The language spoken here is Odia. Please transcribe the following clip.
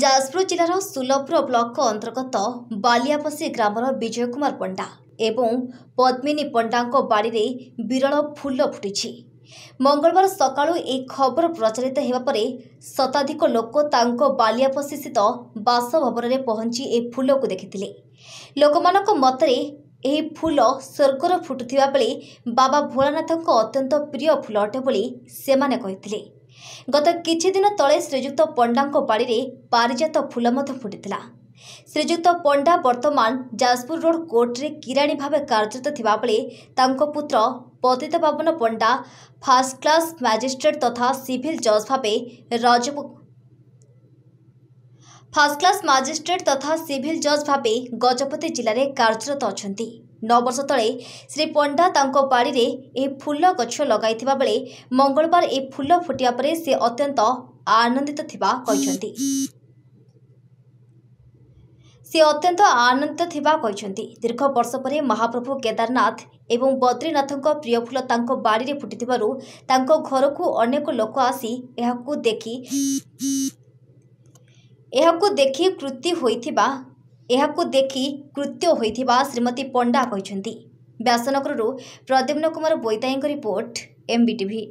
ଯାଜପୁର ଜିଲ୍ଲାର ସୁଲଭପୁର ବ୍ଲକ ଅନ୍ତର୍ଗତ ବାଲିଆପସୀ ଗ୍ରାମର ବିଜୟ କୁମାର ପଣ୍ଡା ଏବଂ ପଦ୍ମିନୀ ପଣ୍ଡାଙ୍କ ବାଡ଼ିରେ ବିରଳ ଫୁଲ ଫୁଟିଛି ମଙ୍ଗଳବାର ସକାଳୁ ଏହି ଖବର ପ୍ରଚାରିତ ହେବା ପରେ ଶତାଧିକ ଲୋକ ତାଙ୍କ ବାଲିଆପସିସ୍ଥିତ ବାସଭବନରେ ପହଞ୍ଚି ଏ ଫୁଲକୁ ଦେଖିଥିଲେ ଲୋକମାନଙ୍କ ମତରେ ଏହି ଫୁଲ ସ୍ୱର୍ଗର ଫୁଟୁଥିବା ବେଳେ ବାବା ଭୋଳାନାଥଙ୍କ ଅତ୍ୟନ୍ତ ପ୍ରିୟ ଫୁଲ ଅଟେ ବୋଲି ସେମାନେ କହିଥିଲେ ଗତ କିଛିଦିନ ତଳେ ଶ୍ରୀଯୁକ୍ତ ପଣ୍ଡାଙ୍କ ବାଡ଼ିରେ ପାରିଜାତ ଫୁଲ ମଧ୍ୟ ଫୁଟିଥିଲା ଶ୍ରୀଯୁକ୍ତ ପଣ୍ଡା ବର୍ତ୍ତମାନ ଯାଜପୁର ରୋଡ୍ କୋର୍ଟରେ କିରାଣୀ ଭାବେ କାର୍ଯ୍ୟରତ ଥିବାବେଳେ ତାଙ୍କ ପୁତ୍ର ପତିତପାବନ ପଣ୍ଡା ଫାଷ୍ଟକ୍ଲାସ୍ ମାଜିଷ୍ଟ୍ରେଟ୍ ତଥା ସିଭିଲ୍ ଜଜ୍ ଭାବେ ରାଜକୁ ফার্স্ট ক্লাস ম্যাজিষ্ট্রেট তথা সিভিল জজ ভাবে গজপতি জেলার কার্যরত অনেক ନଅ ବର୍ଷ ତଳେ ଶ୍ରୀ ପଣ୍ଡା ତାଙ୍କ ବାଡ଼ିରେ ଏହି ଫୁଲ ଗଛ ଲଗାଇଥିବା ବେଳେ ମଙ୍ଗଳବାର ଏହି ଫୁଲ ଫୁଟିବା ପରେ ସେ ଅତ୍ୟନ୍ତ ଆନନ୍ଦିତ ଥିବା କହିଛନ୍ତି ସେ ଅତ୍ୟନ୍ତ ଆନନ୍ଦିତ ଥିବା କହିଛନ୍ତି ଦୀର୍ଘ ବର୍ଷ ପରେ ମହାପ୍ରଭୁ କେଦାରନାଥ ଏବଂ ବଦ୍ରୀନାଥଙ୍କ ପ୍ରିୟ ଫୁଲ ତାଙ୍କ ବାଡ଼ିରେ ଫୁଟିଥିବାରୁ ତାଙ୍କ ଘରକୁ ଅନେକ ଲୋକ ଆସି ଏହାକୁ ଦେଖି ଏହାକୁ ଦେଖି କୃତି ହୋଇଥିବା ଏହାକୁ ଦେଖି କୃତ୍ୟ ହୋଇଥିବା ଶ୍ରୀମତୀ ପଣ୍ଡା କହିଛନ୍ତି ବ୍ୟାସନଗରରୁ ପ୍ରଦ୍ୟୁମ୍ନ କୁମାର ବୈତାଇଙ୍କ ରିପୋର୍ଟ ଏମ୍ବିଟିଭି